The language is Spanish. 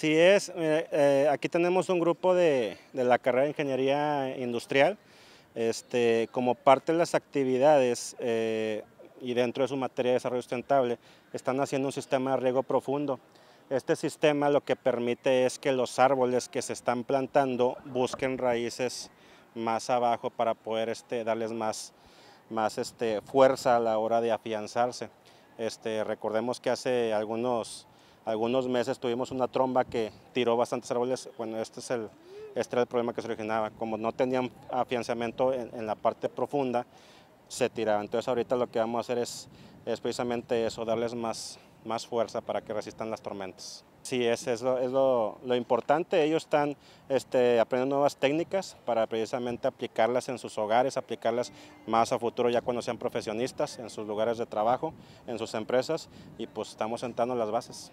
Sí es, eh, aquí tenemos un grupo de, la carrera de Ingeniería Industrial. Este, como parte de las actividades eh, y dentro de su materia de desarrollo sustentable, están haciendo un sistema de riego profundo. Este sistema lo que permite es que los árboles que se están plantando busquen raíces más abajo para poder este, darles más, más este, fuerza a la hora de afianzarse. Este, recordemos que hace algunos algunos meses tuvimos una tromba que tiró bastantes árboles. Bueno, este, es el, este era el problema que se originaba. Como no tenían afianzamiento en, la parte profunda, se tiraba. Entonces ahorita lo que vamos a hacer es, precisamente eso, darles más, fuerza para que resistan las tormentas. Sí, ese es, lo, importante. Ellos están este, aprendiendo nuevas técnicas para precisamente aplicarlas en sus hogares, aplicarlas más a futuro ya cuando sean profesionistas, en sus lugares de trabajo, en sus empresas y pues estamos sentando las bases.